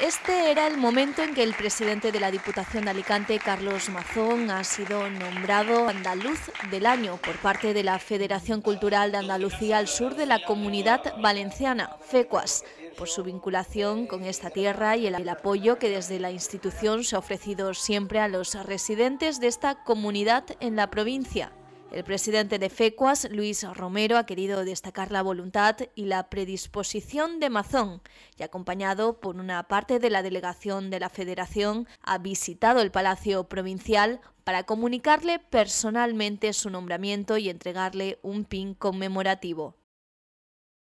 Este era el momento en que el presidente de la Diputación de Alicante, Carlos Mazón, ha sido nombrado Andaluz del Año por parte de la Federación Cultural de Andalucía al Sur de la Comunidad Valenciana, FECUAS, por su vinculación con esta tierra y el, el apoyo que desde la institución se ha ofrecido siempre a los residentes de esta comunidad en la provincia. El presidente de FECUAS, Luis Romero, ha querido destacar la voluntad y la predisposición de Mazón y acompañado por una parte de la delegación de la Federación ha visitado el Palacio Provincial para comunicarle personalmente su nombramiento y entregarle un pin conmemorativo.